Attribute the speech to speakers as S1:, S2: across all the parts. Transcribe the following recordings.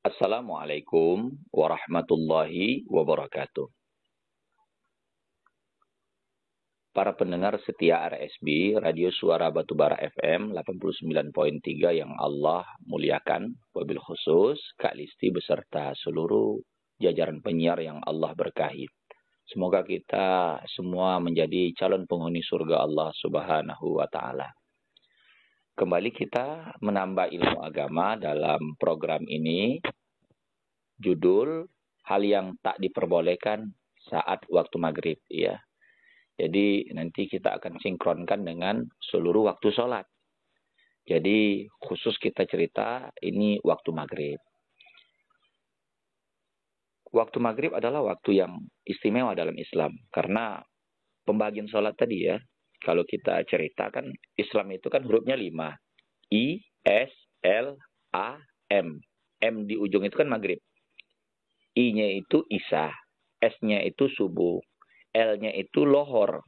S1: Assalamualaikum warahmatullahi wabarakatuh. Para pendengar setia RSB, Radio Suara Batubara FM 89.3 yang Allah muliakan, wabil khusus Kak Listi beserta seluruh jajaran penyiar yang Allah berkahi. Semoga kita semua menjadi calon penghuni surga Allah Subhanahu wa taala. Kembali kita menambah ilmu agama dalam program ini. Judul hal yang tak diperbolehkan saat waktu maghrib ya. Jadi nanti kita akan sinkronkan dengan seluruh waktu sholat. Jadi khusus kita cerita ini waktu maghrib. Waktu maghrib adalah waktu yang istimewa dalam Islam karena pembagian sholat tadi ya kalau kita cerita kan Islam itu kan hurufnya lima. I, S, L, A, M. M di ujung itu kan maghrib. I-nya itu Isa. S-nya itu subuh. L-nya itu lohor.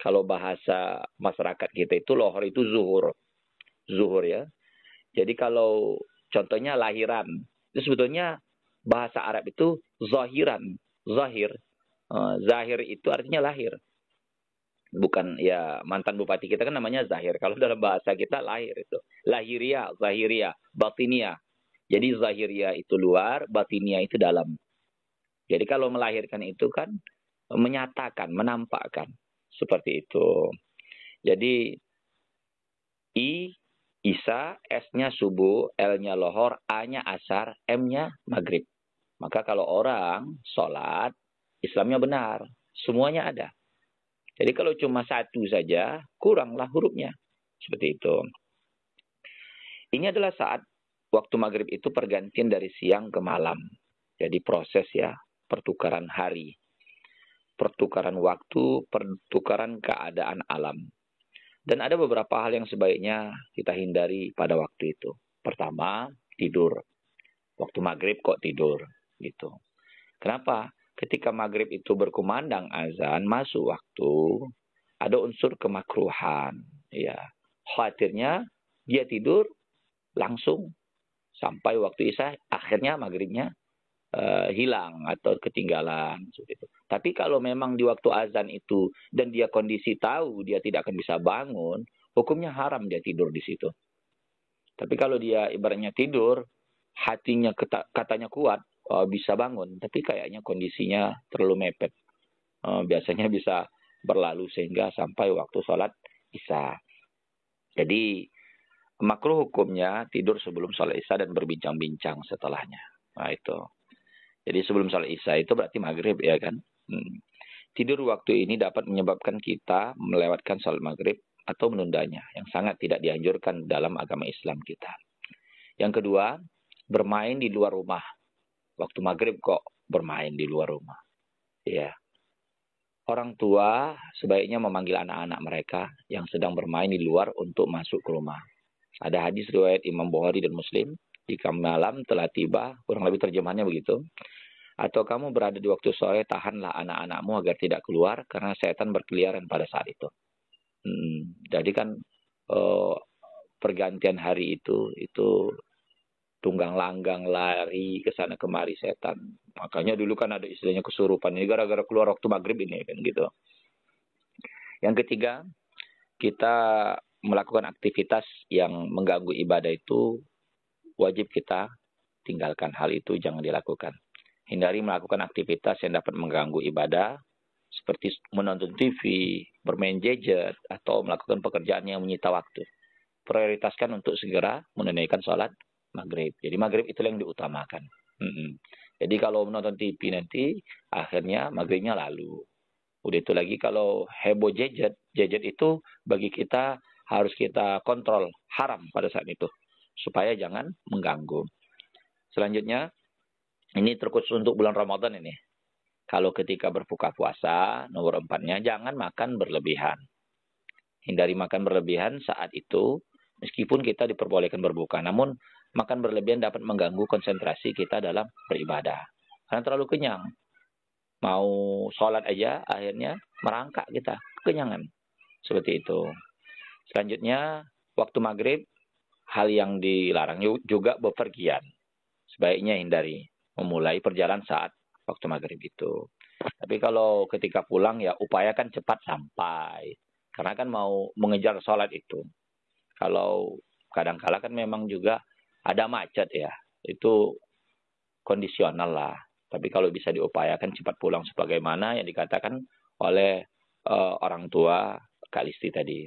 S1: Kalau bahasa masyarakat kita itu lohor itu zuhur. Zuhur ya. Jadi kalau contohnya lahiran. Itu sebetulnya bahasa Arab itu zahiran. Zahir. Eh, zahir itu artinya lahir bukan ya mantan bupati kita kan namanya zahir. Kalau dalam bahasa kita lahir itu. Lahiria, zahiria, batinia. Jadi zahiria itu luar, batinia itu dalam. Jadi kalau melahirkan itu kan menyatakan, menampakkan seperti itu. Jadi I Isa, S-nya subuh, L-nya lohor, A-nya asar, M-nya maghrib. Maka kalau orang sholat, Islamnya benar. Semuanya ada. Jadi kalau cuma satu saja, kuranglah hurufnya. Seperti itu. Ini adalah saat waktu maghrib itu pergantian dari siang ke malam. Jadi proses ya, pertukaran hari. Pertukaran waktu, pertukaran keadaan alam. Dan ada beberapa hal yang sebaiknya kita hindari pada waktu itu. Pertama, tidur. Waktu maghrib kok tidur gitu. Kenapa? ketika maghrib itu berkumandang azan masuk waktu ada unsur kemakruhan ya khawatirnya dia tidur langsung sampai waktu isya akhirnya maghribnya uh, hilang atau ketinggalan seperti itu. Tapi kalau memang di waktu azan itu dan dia kondisi tahu dia tidak akan bisa bangun, hukumnya haram dia tidur di situ. Tapi kalau dia ibaratnya tidur, hatinya katanya kuat, uh, bisa bangun, tapi kayaknya kondisinya terlalu mepet. Uh, biasanya bisa berlalu sehingga sampai waktu sholat isya. Jadi makruh hukumnya tidur sebelum sholat isya dan berbincang-bincang setelahnya. Nah itu. Jadi sebelum sholat isya itu berarti maghrib ya kan. Hmm. Tidur waktu ini dapat menyebabkan kita melewatkan sholat maghrib atau menundanya yang sangat tidak dianjurkan dalam agama Islam kita. Yang kedua, bermain di luar rumah waktu maghrib kok bermain di luar rumah. Ya. Orang tua sebaiknya memanggil anak-anak mereka yang sedang bermain di luar untuk masuk ke rumah. Ada hadis riwayat Imam Bukhari dan Muslim, jika malam telah tiba, kurang lebih terjemahannya begitu. Atau kamu berada di waktu sore, tahanlah anak-anakmu agar tidak keluar karena setan berkeliaran pada saat itu. Hmm, jadi kan oh, pergantian hari itu itu tunggang langgang lari ke sana kemari setan. Makanya dulu kan ada istilahnya kesurupan ini gara-gara keluar waktu maghrib ini kan gitu. Yang ketiga, kita melakukan aktivitas yang mengganggu ibadah itu wajib kita tinggalkan hal itu jangan dilakukan. Hindari melakukan aktivitas yang dapat mengganggu ibadah seperti menonton TV, bermain gadget, atau melakukan pekerjaan yang menyita waktu. Prioritaskan untuk segera menunaikan sholat maghrib. Jadi maghrib itu yang diutamakan. Mm -mm. Jadi kalau menonton TV nanti akhirnya maghribnya lalu. Udah itu lagi kalau heboh jejet, jejet itu bagi kita harus kita kontrol haram pada saat itu supaya jangan mengganggu. Selanjutnya ini terkhusus untuk bulan Ramadan ini. Kalau ketika berbuka puasa, nomor empatnya jangan makan berlebihan. Hindari makan berlebihan saat itu, meskipun kita diperbolehkan berbuka. Namun Makan berlebihan dapat mengganggu konsentrasi kita dalam beribadah. Karena terlalu kenyang. Mau sholat aja akhirnya merangkak kita. Kenyangan. Seperti itu. Selanjutnya, waktu maghrib, hal yang dilarang juga bepergian. Sebaiknya hindari memulai perjalanan saat waktu maghrib itu. Tapi kalau ketika pulang ya upayakan cepat sampai. Karena kan mau mengejar sholat itu. Kalau kadang-kala kan memang juga ada macet ya itu kondisional lah tapi kalau bisa diupayakan cepat pulang sebagaimana yang dikatakan oleh uh, orang tua kalisti tadi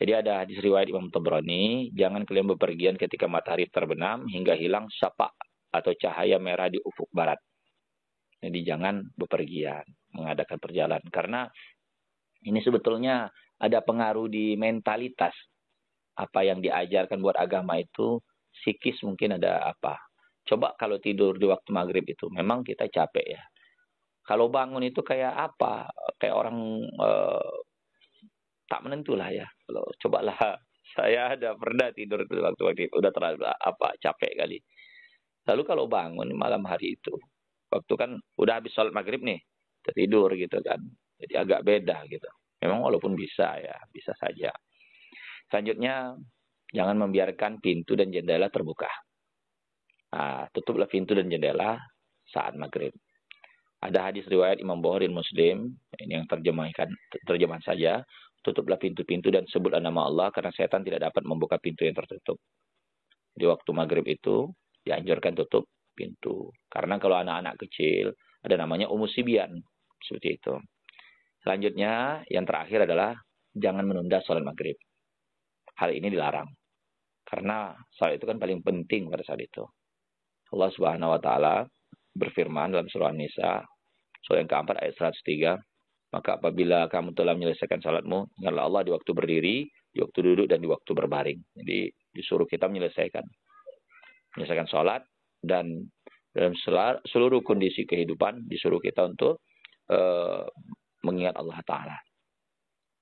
S1: jadi ada hadis riwayat Imam Tobroni, jangan kalian bepergian ketika matahari terbenam hingga hilang sapa atau cahaya merah di ufuk barat. Jadi jangan bepergian, mengadakan perjalanan. Karena ini sebetulnya ada pengaruh di mentalitas. Apa yang diajarkan buat agama itu psikis mungkin ada apa. Coba kalau tidur di waktu maghrib itu memang kita capek ya. Kalau bangun itu kayak apa? Kayak orang eh, tak menentulah ya. Kalau cobalah saya ada pernah tidur di waktu maghrib udah terlalu apa capek kali. Lalu kalau bangun malam hari itu waktu kan udah habis sholat maghrib nih tertidur gitu kan. Jadi agak beda gitu. Memang walaupun bisa ya, bisa saja. Selanjutnya Jangan membiarkan pintu dan jendela terbuka. Nah, tutuplah pintu dan jendela saat maghrib. Ada hadis riwayat Imam Bukhari Muslim ini yang terjemahkan terjemahan saja. Tutuplah pintu-pintu dan sebut nama Allah karena setan tidak dapat membuka pintu yang tertutup. Di waktu maghrib itu dianjurkan ya tutup pintu. Karena kalau anak-anak kecil ada namanya umusibian seperti itu. Selanjutnya yang terakhir adalah jangan menunda sholat maghrib. Hal ini dilarang. Karena salat itu kan paling penting pada saat itu. Allah Subhanahu wa taala berfirman dalam surah An-Nisa, surah yang keempat ayat 103, maka apabila kamu telah menyelesaikan salatmu, ingatlah Allah di waktu berdiri, di waktu duduk dan di waktu berbaring. Jadi disuruh kita menyelesaikan menyelesaikan salat dan dalam seluruh kondisi kehidupan disuruh kita untuk uh, mengingat Allah taala.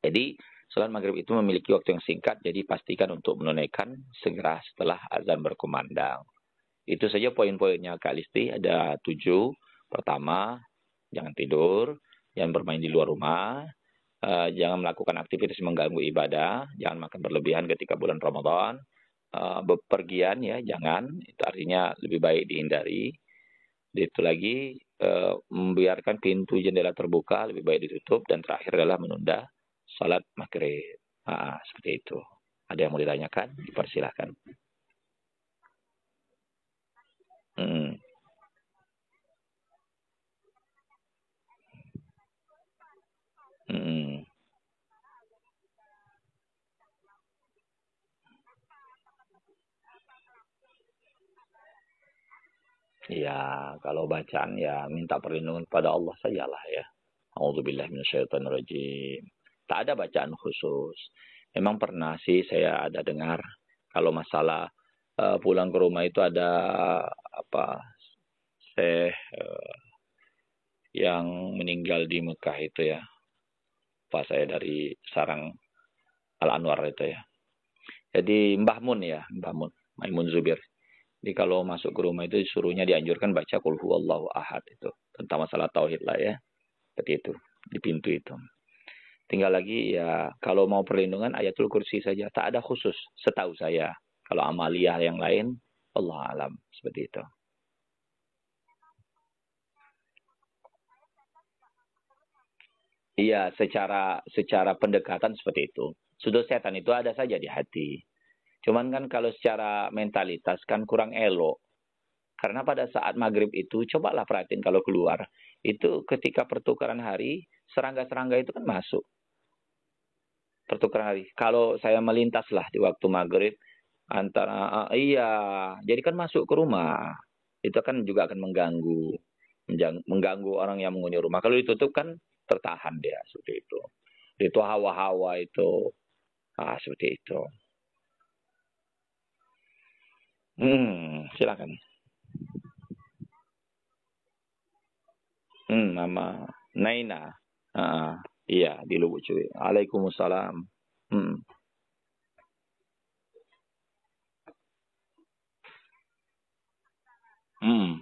S1: Jadi Salat maghrib itu memiliki waktu yang singkat, jadi pastikan untuk menunaikan segera setelah azan berkumandang. Itu saja poin-poinnya Kak Listi, ada tujuh. Pertama, jangan tidur, jangan bermain di luar rumah, eh, jangan melakukan aktivitas mengganggu ibadah, jangan makan berlebihan ketika bulan Ramadan, eh, bepergian ya jangan, itu artinya lebih baik dihindari. Itu lagi, eh, membiarkan pintu jendela terbuka lebih baik ditutup, dan terakhir adalah menunda salat maghrib. Ah, seperti itu. Ada yang mau ditanyakan? Dipersilahkan. Hmm. Hmm. Ya, kalau bacaan ya minta perlindungan pada Allah sajalah ya. A'udzubillahi minasyaitonirrajim tak ada bacaan khusus. Memang pernah sih saya ada dengar kalau masalah uh, pulang ke rumah itu ada apa seh uh, yang meninggal di Mekah itu ya. Pak saya dari sarang Al Anwar itu ya. Jadi Mbah Mun ya, Mbah Mun, Maimun Zubir. Jadi kalau masuk ke rumah itu suruhnya dianjurkan baca kulhu Allahu ahad itu tentang masalah tauhid lah ya. Seperti itu di pintu itu. Tinggal lagi ya kalau mau perlindungan ayatul kursi saja tak ada khusus setahu saya. Kalau amaliyah yang lain Allah alam seperti itu. Iya, secara secara pendekatan seperti itu. Sudut setan itu ada saja di hati. Cuman kan kalau secara mentalitas kan kurang elok. Karena pada saat maghrib itu, cobalah perhatiin kalau keluar. Itu ketika pertukaran hari, serangga-serangga itu kan masuk pertukaran hari. Kalau saya melintas lah di waktu maghrib antara uh, iya, jadi kan masuk ke rumah itu kan juga akan mengganggu mengganggu orang yang mengunjungi rumah. Kalau ditutup kan tertahan dia seperti itu. Itu hawa-hawa itu ah seperti itu. Hmm, silakan. Hmm, nama Naina. Uh, Iya, di Lubuk Cuy. Waalaikumsalam. Hmm. Hmm.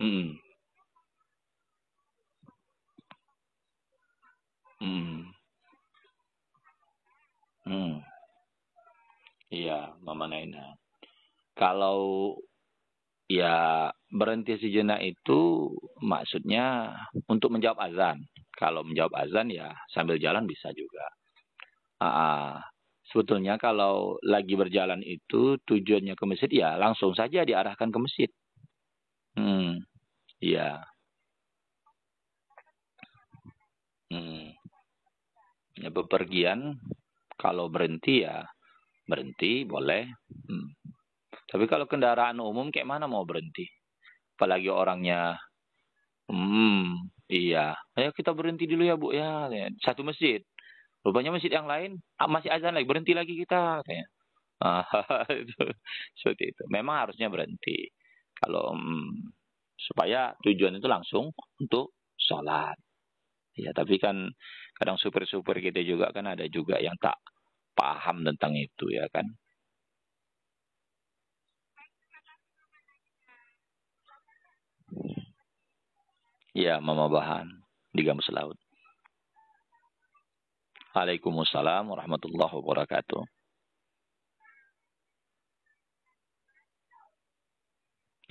S1: Hmm. Hmm. Hmm. Iya, Mama Naina. Kalau Ya berhenti sejenak itu maksudnya untuk menjawab azan. Kalau menjawab azan ya sambil jalan bisa juga. Aa, ah, ah. sebetulnya kalau lagi berjalan itu tujuannya ke masjid ya langsung saja diarahkan ke masjid. Hmm, ya. Hmm. Ya, bepergian kalau berhenti ya berhenti boleh. Hmm. Tapi kalau kendaraan umum kayak mana mau berhenti? Apalagi orangnya, hmm, iya. Ayo kita berhenti dulu ya bu ya. Satu masjid. Rupanya masjid yang lain ah, masih azan lagi. Berhenti lagi kita. Ya. Seperti itu. Memang harusnya berhenti. Kalau hmm, supaya tujuan itu langsung untuk sholat. Ya, tapi kan kadang super super kita juga kan ada juga yang tak paham tentang itu ya kan. Ya, Mama Bahan di Gambus Laut. Waalaikumsalam warahmatullahi wabarakatuh.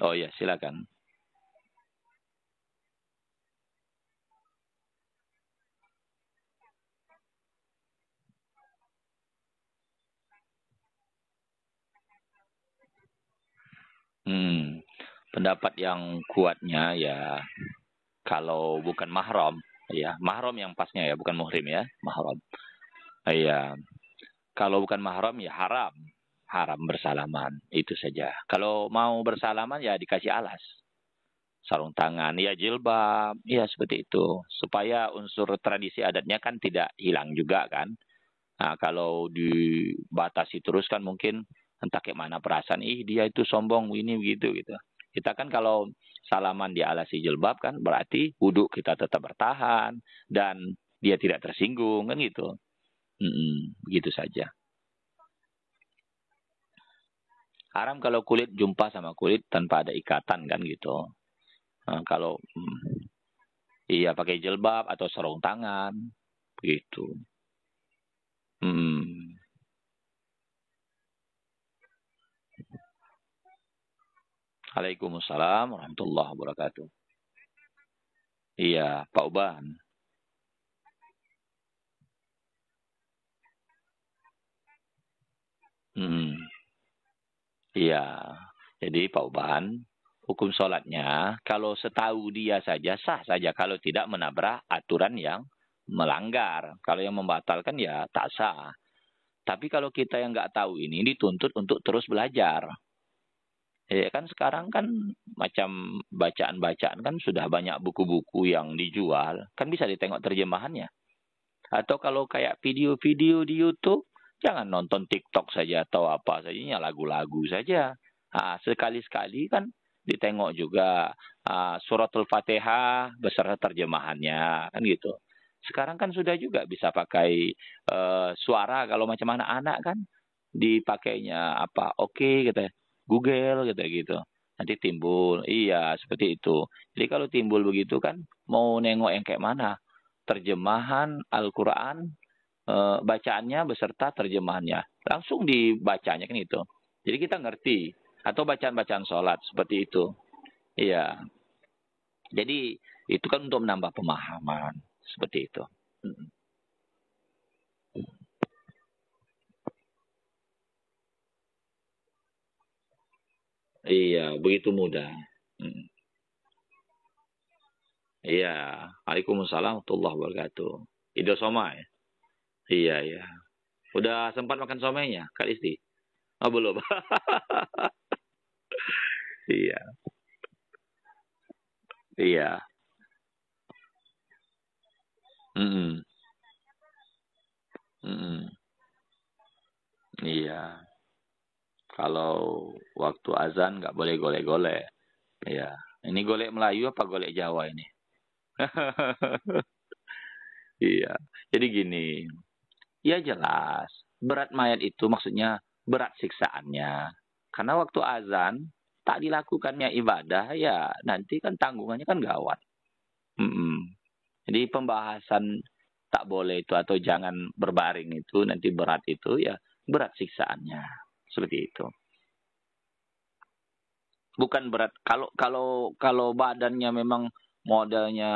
S1: Oh iya, silakan. Hmm pendapat yang kuatnya ya kalau bukan mahram ya mahram yang pasnya ya bukan muhrim ya mahram ya kalau bukan mahram ya haram haram bersalaman itu saja kalau mau bersalaman ya dikasih alas sarung tangan ya jilbab ya seperti itu supaya unsur tradisi adatnya kan tidak hilang juga kan nah, kalau dibatasi terus kan mungkin entah kayak mana perasaan ih dia itu sombong ini begitu gitu kita kan kalau salaman di si jilbab kan berarti wudhu kita tetap bertahan dan dia tidak tersinggung kan gitu. Mm-mm, begitu saja. Haram kalau kulit jumpa sama kulit tanpa ada ikatan kan gitu. Nah, kalau mm, iya pakai jilbab atau sarung tangan begitu. Hmm. Waalaikumsalam warahmatullahi wabarakatuh. Iya, Pak Uban. Hmm. Iya. Jadi Pak Uban, hukum sholatnya kalau setahu dia saja sah saja kalau tidak menabrak aturan yang melanggar. Kalau yang membatalkan ya tak sah. Tapi kalau kita yang nggak tahu ini dituntut untuk terus belajar. Ya kan sekarang kan macam bacaan-bacaan kan sudah banyak buku-buku yang dijual. Kan bisa ditengok terjemahannya. Atau kalau kayak video-video di Youtube, jangan nonton TikTok saja atau apa saja, lagu-lagu saja. Nah, sekali-sekali kan ditengok juga uh, suratul fatihah beserta terjemahannya kan gitu sekarang kan sudah juga bisa pakai uh, suara kalau macam anak-anak kan dipakainya apa oke okay, gitu ya Google gitu gitu. Nanti timbul. Iya, seperti itu. Jadi kalau timbul begitu kan mau nengok yang kayak mana? Terjemahan Al-Qur'an e, bacaannya beserta terjemahannya. Langsung dibacanya kan itu. Jadi kita ngerti atau bacaan-bacaan sholat seperti itu. Iya. Jadi itu kan untuk menambah pemahaman seperti itu. Mm -mm. Iya, begitu mudah. Hmm. Iya, Waalaikumsalam warahmatullahi wabarakatuh. Ido somai. Iya, iya. Udah sempat makan somainya, Kak isti. Oh, belum. iya. Iya. Mm -mm. Mm -mm. Iya. Kalau waktu azan nggak boleh golek-golek. Ya, ini golek Melayu apa golek Jawa ini? iya. Jadi gini, ya jelas berat mayat itu maksudnya berat siksaannya. Karena waktu azan tak dilakukannya ibadah ya nanti kan tanggungannya kan gawat. Mm -mm. Jadi pembahasan tak boleh itu atau jangan berbaring itu nanti berat itu ya berat siksaannya seperti itu bukan berat kalau kalau kalau badannya memang modalnya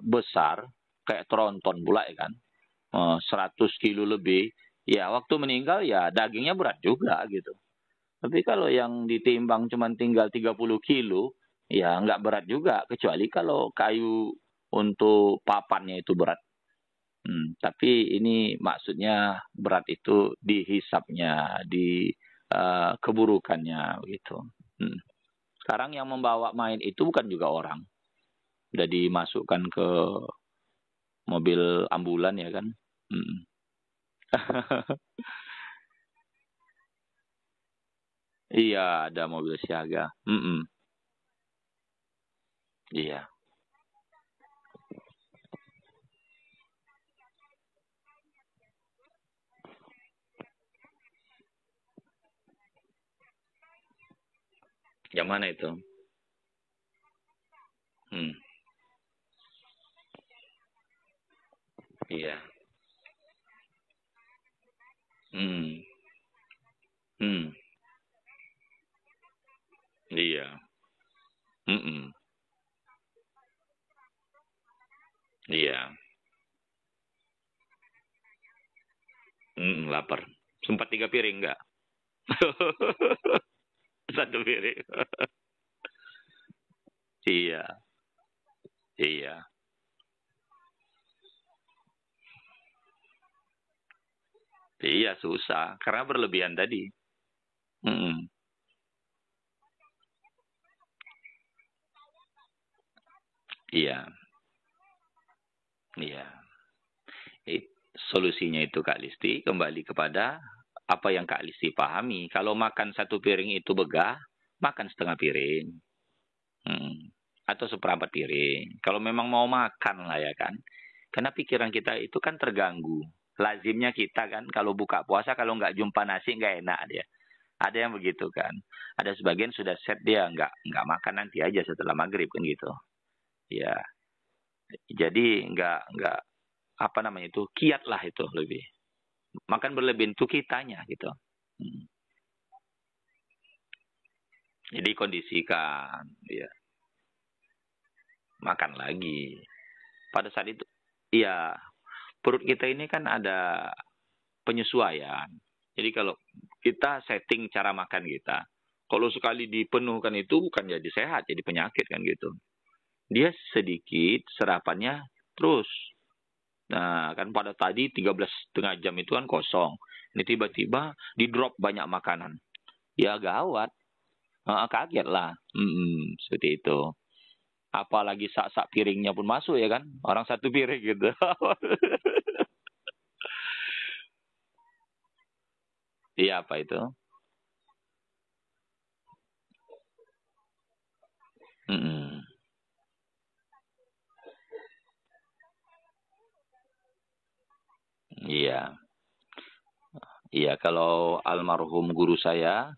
S1: besar kayak tronton pula ya kan 100 eh, kilo lebih ya waktu meninggal ya dagingnya berat juga gitu tapi kalau yang ditimbang cuma tinggal 30 kilo ya nggak berat juga kecuali kalau kayu untuk papannya itu berat hmm, tapi ini maksudnya berat itu dihisapnya di Eh, keburukannya gitu. Hmm. Sekarang yang membawa main itu bukan juga orang. Udah dimasukkan ke mobil ambulan ya kan. Hmm. iya, ada mobil siaga. Hmm. Iya. Yang mana itu? Hmm. Iya. Hmm. Hmm. Iya. Hmm. -mm. Iya. Hmm, lapar. Sempat tiga piring nggak? satu piring. iya. Iya. Iya susah karena berlebihan tadi. Hmm. Iya. Iya. It, solusinya itu Kak Listi kembali kepada apa yang Kak Lisi pahami. Kalau makan satu piring itu begah, makan setengah piring. Hmm. Atau seperempat piring. Kalau memang mau makan lah ya kan. Karena pikiran kita itu kan terganggu. Lazimnya kita kan kalau buka puasa, kalau nggak jumpa nasi nggak enak dia. Ada yang begitu kan. Ada sebagian sudah set dia nggak nggak makan nanti aja setelah maghrib kan gitu. Ya. Jadi nggak nggak apa namanya itu kiat lah itu lebih makan berlebihan itu kitanya gitu. Hmm. Jadi kondisikan, ya. Makan lagi. Pada saat itu, iya perut kita ini kan ada penyesuaian. Jadi kalau kita setting cara makan kita, kalau sekali dipenuhkan itu bukan jadi sehat, jadi penyakit kan gitu. Dia sedikit serapannya terus Nah, kan pada tadi 13 setengah jam itu kan kosong. Ini tiba-tiba di drop banyak makanan. Ya gawat. Nah, kaget lah. Hmm, seperti itu. Apalagi sak-sak piringnya pun masuk ya kan. Orang satu piring gitu. Iya apa itu? Hmm. Iya. Iya, kalau almarhum guru saya,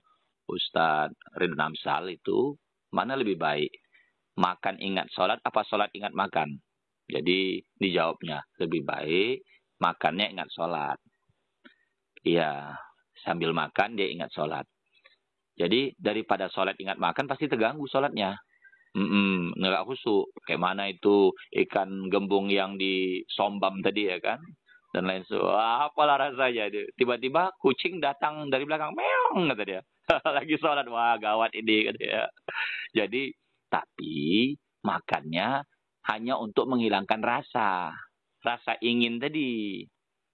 S1: Ustadz Ridwan Amsal itu, mana lebih baik? Makan ingat sholat, apa sholat ingat makan? Jadi dijawabnya, lebih baik makannya ingat sholat. Iya, sambil makan dia ingat sholat. Jadi daripada sholat ingat makan pasti terganggu sholatnya. Mm -mm, nggak khusyuk. Kayak mana itu ikan gembung yang di sombam tadi ya kan? dan lain sebagainya. Apalah rasanya itu. Tiba-tiba kucing datang dari belakang, meong kata dia. Lagi sholat, wah gawat ini kata dia. Jadi tapi makannya hanya untuk menghilangkan rasa, rasa ingin tadi.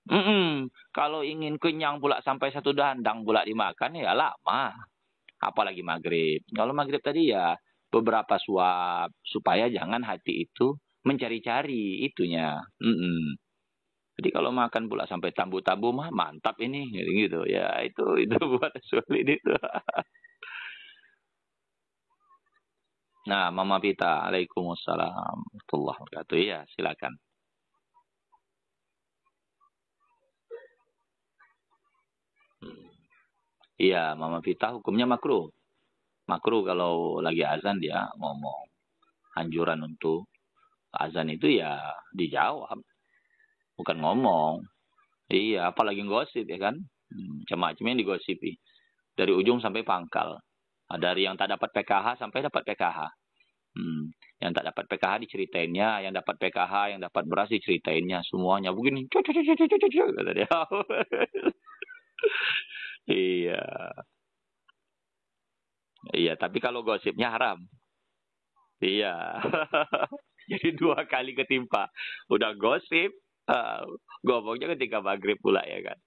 S1: Mm -mm. Kalau ingin kenyang pula sampai satu dandang pula dimakan ya lama. Apalagi maghrib. Kalau maghrib tadi ya beberapa suap supaya jangan hati itu mencari-cari itunya. Mm -mm. Jadi kalau makan pula sampai tambu-tambu mah mantap ini gitu ya itu itu buat sulit itu. nah, Mama Pita, Waalaikumsalam warahmatullahi wabarakatuh. Ya, silakan. Iya, Mama Pita hukumnya makruh. Makruh kalau lagi azan dia ngomong anjuran untuk azan itu ya dijawab bukan ngomong. Iya, apalagi gosip ya kan? Hmm, macam-macam yang digosipi. Dari ujung sampai pangkal. Nah, dari yang tak dapat PKH sampai dapat PKH. Hmm. Yang tak dapat PKH diceritainnya, yang dapat PKH, yang dapat beras diceritainnya, semuanya begini. iya. Iya, tapi kalau gosipnya haram. Iya. Jadi dua kali ketimpa. Udah gosip, uh, eh, ngomongnya ketika maghrib pula ya kan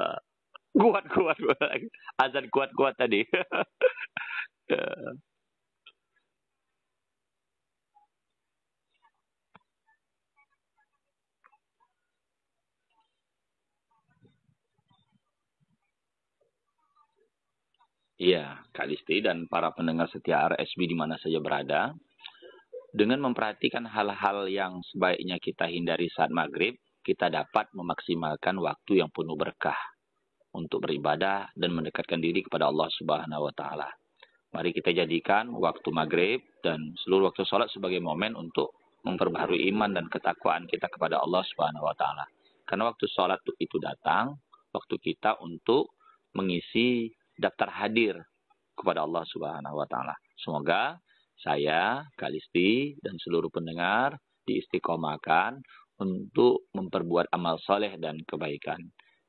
S1: uh, kuat kuat, kuat. azan kuat kuat tadi uh. Iya, Kalisti dan para pendengar setia RSB di mana saja berada, dengan memperhatikan hal-hal yang sebaiknya kita hindari saat maghrib, kita dapat memaksimalkan waktu yang penuh berkah untuk beribadah dan mendekatkan diri kepada Allah Subhanahu wa taala. Mari kita jadikan waktu maghrib dan seluruh waktu sholat sebagai momen untuk memperbaharui iman dan ketakwaan kita kepada Allah Subhanahu wa taala. Karena waktu sholat itu datang, waktu kita untuk mengisi daftar hadir kepada Allah Subhanahu wa taala. Semoga saya, Kalisti, dan seluruh pendengar diistiqomahkan untuk memperbuat amal soleh dan kebaikan.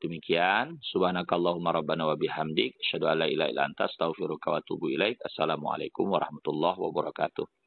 S1: Demikian, subhanakallahumma rabbana wa bihamdik, syadu ala ila ila anta, astaghfiruka wa ilaik, assalamualaikum warahmatullahi wabarakatuh.